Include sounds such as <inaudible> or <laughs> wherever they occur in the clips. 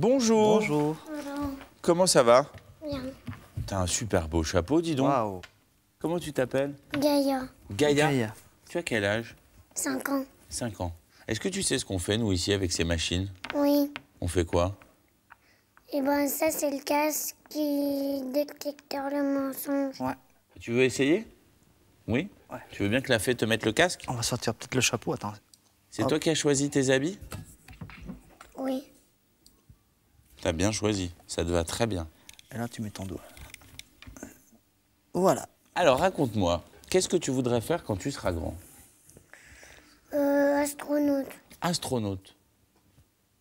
Bonjour. Bonjour. Comment ça va Bien. T'as un super beau chapeau, dis donc. Waouh. Comment tu t'appelles Gaïa. Gaïa. Tu as quel âge 5 ans. 5 ans. Est-ce que tu sais ce qu'on fait, nous, ici, avec ces machines Oui. On fait quoi Eh ben, ça, c'est le casque qui détecte le mensonge. Ouais. Tu veux essayer Oui Tu veux bien que la fête te mette le casque On va sortir peut-être le chapeau, attends. C'est toi qui as choisi tes habits bien choisi, ça te va très bien. Et tu mets ton doigt. Voilà. Alors, raconte-moi, qu'est-ce que tu voudrais faire quand tu seras grand euh, Astronaute. Astronaute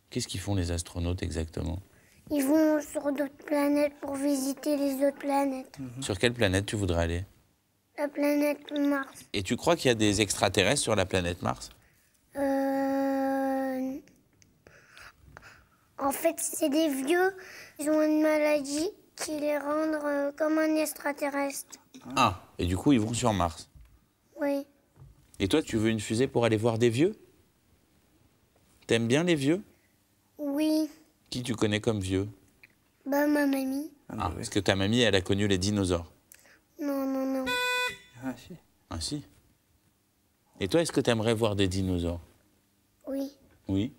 Qu'est-ce qu'ils font les astronautes exactement Ils vont sur d'autres planètes pour visiter les autres planètes. Mhm. Sur quelle planète tu voudrais aller La planète Mars. Et tu crois qu'il y a des extraterrestres sur la planète Mars En fait, c'est des vieux. Ils ont une maladie qui les rend euh, comme un extraterrestre. Ah, et du coup, ils vont sur Mars. Oui. Et toi, tu veux une fusée pour aller voir des vieux T'aimes bien les vieux Oui. Qui tu connais comme vieux Bah, ma mamie. Ah, ah bah parce que ta mamie, elle a connu les dinosaures. Non, non, non. Ah, si. Ah, si. Et toi, est-ce que t'aimerais voir des dinosaures Oui. Oui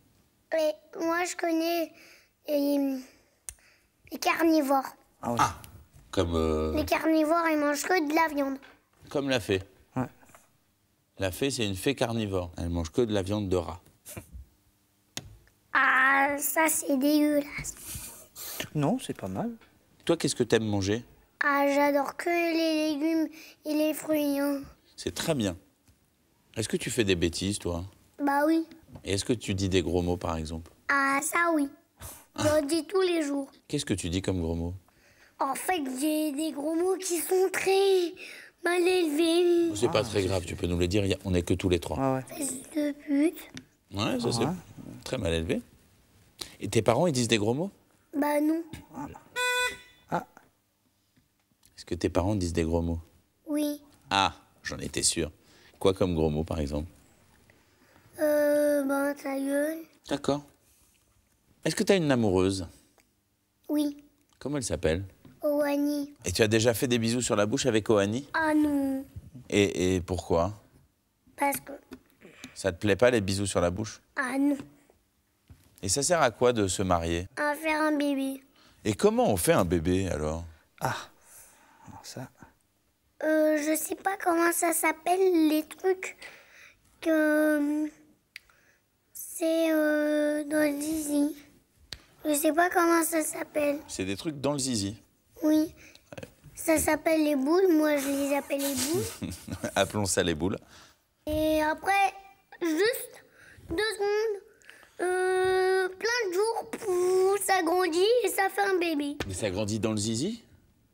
moi, je connais les, carnivores. Ah, oui. Ah, comme. Euh, les carnivores, ils mangent que de la viande. Comme la fée. La fée, c'est une fée carnivore. Elle mange que de la viande de rat. Ah, ça, c'est dégueulasse. Non, c'est pas mal. Toi, qu'est-ce que t'aimes manger Ah, j'adore que les légumes et les fruits. Hein. C'est très bien. Est-ce que tu fais des bêtises, toi Bah oui est-ce que tu dis des gros mots, par exemple Ah, ça oui. J'en ah. dis tous les jours. Qu'est-ce que tu dis comme gros mots En fait, j'ai des gros mots qui sont très mal élevés. C'est pas très grave, tu peux nous les dire, on n'est que tous les trois. Ah de pute. Ouais, ça c'est ah très mal élevé. Et tes parents, ils disent des gros mots Bah non. Ah. Est-ce que tes parents disent des gros mots Oui. Ah, j'en étais sûr. Quoi comme gros mots, par exemple bon, ta gueule. D'accord. Est-ce que tu as une amoureuse Oui. Comment elle s'appelle Oani. Et tu as déjà fait des bisous sur la bouche avec Oani Ah non. Et, pourquoi Parce que. Ça te plaît pas les bisous sur la bouche Ah non. Et ça sert à quoi de se marier À faire un bébé. Et comment on fait un bébé alors Ah, Alors ça. Euh, je sais pas comment ça s'appelle les trucs que. sais pas comment ça s'appelle. C'est des trucs dans le zizi. Oui. Ça s'appelle les boules, moi je les appelle les boules. <laughs> Appelons ça les boules. Et après, juste deux secondes, euh, plein de jours, ça grandit et ça fait un bébé. Mais ça grandit dans le zizi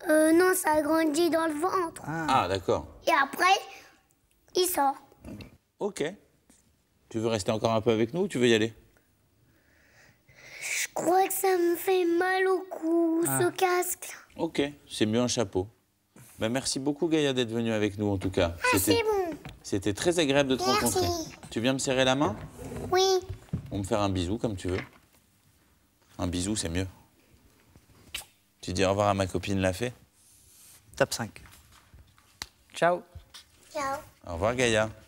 euh, Non, ça grandit dans le ventre. Ah, ah d'accord. Et après, il sort. Ok. Tu veux rester encore un peu avec nous ou tu veux y aller crois que ça me fait mal au cou, ah. ce casque. Ok, c'est mieux un chapeau. Ben, merci beaucoup, Gaïa, d'être venue avec nous, en tout cas. Ah, bon. C'était très agréable de te merci. rencontrer. Tu viens me serrer la main Oui. On me faire un bisou, comme tu veux. Un bisou, c'est mieux. Tu dis au revoir à ma copine, la fée Top 5. Ciao. Ciao. Au revoir, Gaïa.